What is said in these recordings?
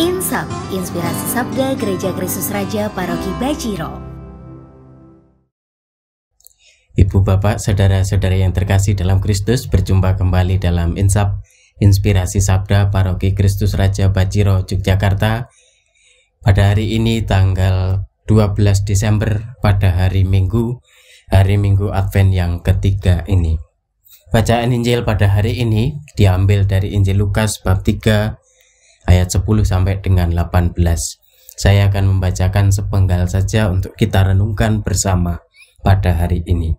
Insap, inspirasi sabda Gereja Kristus Raja Paroki Bajiro. Ibu bapak, saudara-saudara yang terkasih dalam Kristus, berjumpa kembali dalam Insap, inspirasi sabda Paroki Kristus Raja Bajiro Yogyakarta. Pada hari ini tanggal 12 Desember pada hari Minggu, hari Minggu Advent yang ketiga ini. Bacaan Injil pada hari ini diambil dari Injil Lukas bab 3 ayat 10 sampai dengan 18. Saya akan membacakan sepenggal saja untuk kita renungkan bersama pada hari ini.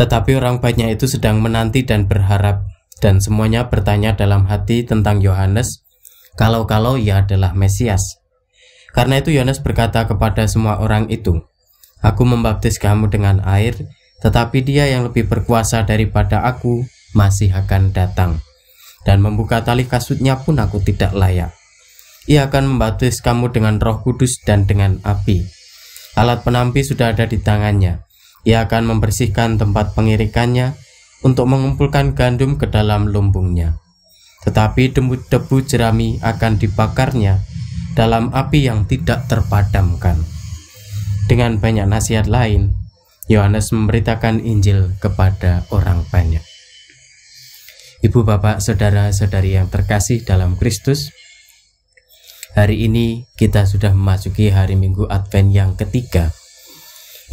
Tetapi orang banyak itu sedang menanti dan berharap dan semuanya bertanya dalam hati tentang Yohanes kalau-kalau ia adalah Mesias. Karena itu Yohanes berkata kepada semua orang itu, Aku membaptis kamu dengan air, tetapi dia yang lebih berkuasa daripada aku masih akan datang. Dan membuka tali kasutnya pun aku tidak layak. Ia akan membaptis kamu dengan roh kudus dan dengan api. Alat penampi sudah ada di tangannya. Ia akan membersihkan tempat pengirikannya untuk mengumpulkan gandum ke dalam lumbungnya. Tetapi debu-debu jerami akan dibakarnya dalam api yang tidak terpadamkan. Dengan banyak nasihat lain, Yohanes memberitakan Injil kepada orang banyak. Ibu, bapak, saudara-saudari yang terkasih dalam Kristus, hari ini kita sudah memasuki hari Minggu Advent yang ketiga.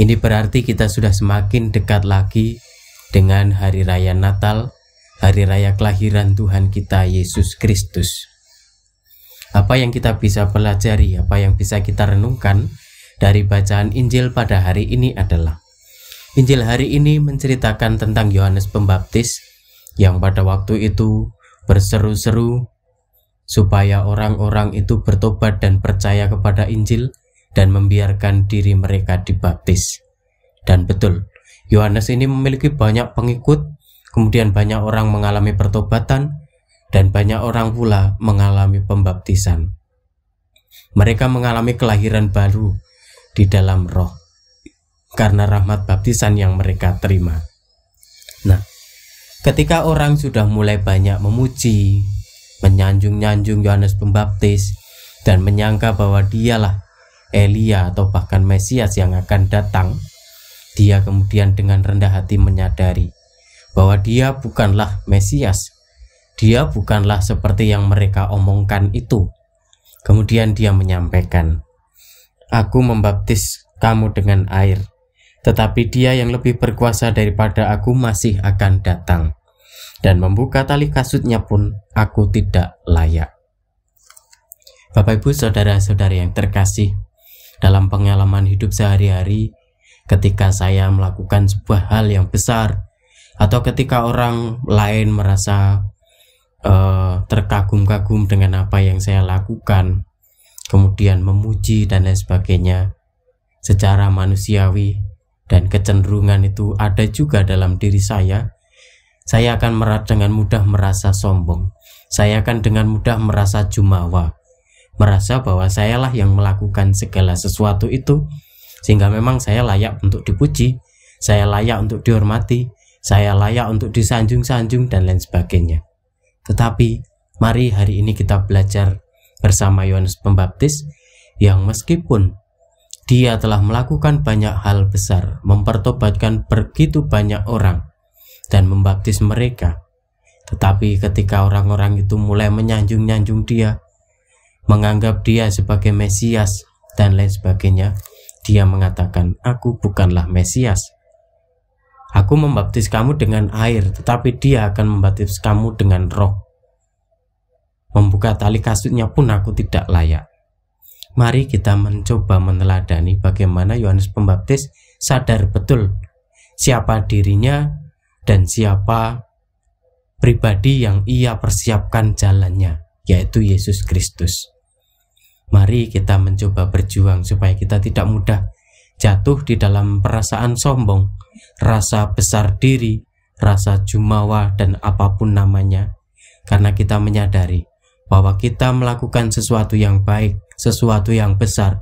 Ini berarti kita sudah semakin dekat lagi dengan hari raya Natal, hari raya kelahiran Tuhan kita Yesus Kristus. Apa yang kita bisa pelajari, apa yang bisa kita renungkan dari bacaan Injil pada hari ini adalah Injil hari ini menceritakan tentang Yohanes Pembaptis yang pada waktu itu berseru-seru supaya orang-orang itu bertobat dan percaya kepada Injil dan membiarkan diri mereka dibaptis. Dan betul, Yohanes ini memiliki banyak pengikut, kemudian banyak orang mengalami pertobatan, dan banyak orang pula mengalami pembaptisan. Mereka mengalami kelahiran baru di dalam roh karena rahmat baptisan yang mereka terima. Nah, ketika orang sudah mulai banyak memuji, menyanjung-nyanjung Yohanes Pembaptis dan menyangka bahwa dialah Elia atau bahkan Mesias yang akan datang, dia kemudian dengan rendah hati menyadari bahwa dia bukanlah Mesias. Dia bukanlah seperti yang mereka omongkan itu. Kemudian dia menyampaikan, "Aku membaptis kamu dengan air, tetapi dia yang lebih berkuasa daripada aku masih akan datang. Dan membuka tali kasutnya pun aku tidak layak. Bapak ibu saudara-saudari yang terkasih, dalam pengalaman hidup sehari-hari, ketika saya melakukan sebuah hal yang besar, atau ketika orang lain merasa uh, terkagum-kagum dengan apa yang saya lakukan, kemudian memuji dan lain sebagainya, secara manusiawi dan kecenderungan itu ada juga dalam diri saya, saya akan dengan mudah merasa sombong. Saya akan dengan mudah merasa jumawa, merasa bahwa sayalah yang melakukan segala sesuatu itu, sehingga memang saya layak untuk dipuji, saya layak untuk dihormati, saya layak untuk disanjung-sanjung, dan lain sebagainya. Tetapi, mari hari ini kita belajar bersama Yohanes Pembaptis yang meskipun dia telah melakukan banyak hal besar, mempertobatkan begitu banyak orang, dan membaptis mereka. Tetapi ketika orang-orang itu mulai menyanjung-nyanjung dia, menganggap dia sebagai Mesias, dan lain sebagainya, dia mengatakan, aku bukanlah Mesias. Aku membaptis kamu dengan air, tetapi dia akan membaptis kamu dengan roh. Membuka tali kasutnya pun aku tidak layak. Mari kita mencoba meneladani bagaimana Yohanes Pembaptis sadar betul siapa dirinya dan siapa pribadi yang ia persiapkan jalannya, yaitu Yesus Kristus. Mari kita mencoba berjuang supaya kita tidak mudah jatuh di dalam perasaan sombong, rasa besar diri, rasa jumawa, dan apapun namanya, karena kita menyadari bahwa kita melakukan sesuatu yang baik, sesuatu yang besar,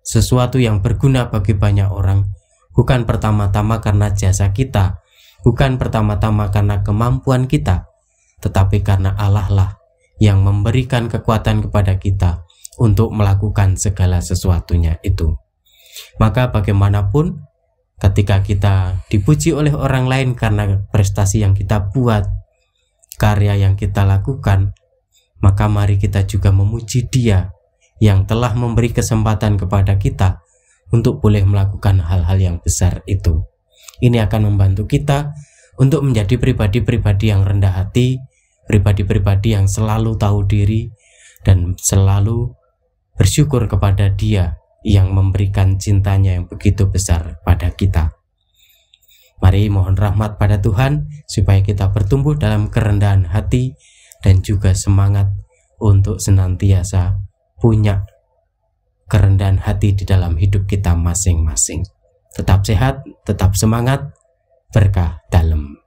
sesuatu yang berguna bagi banyak orang, bukan pertama-tama karena jasa kita, bukan pertama-tama karena kemampuan kita, tetapi karena Allah lah yang memberikan kekuatan kepada kita untuk melakukan segala sesuatunya itu. Maka bagaimanapun ketika kita dipuji oleh orang lain karena prestasi yang kita buat, karya yang kita lakukan, maka mari kita juga memuji Dia yang telah memberi kesempatan kepada kita untuk boleh melakukan hal-hal yang besar itu. Ini akan membantu kita untuk menjadi pribadi-pribadi yang rendah hati, pribadi-pribadi yang selalu tahu diri, dan selalu bersyukur kepada Dia yang memberikan cintanya yang begitu besar pada kita. Mari mohon rahmat pada Tuhan supaya kita bertumbuh dalam kerendahan hati dan juga semangat untuk senantiasa punya kerendahan hati di dalam hidup kita masing-masing. Tetap sehat, tetap semangat, berkah dalam.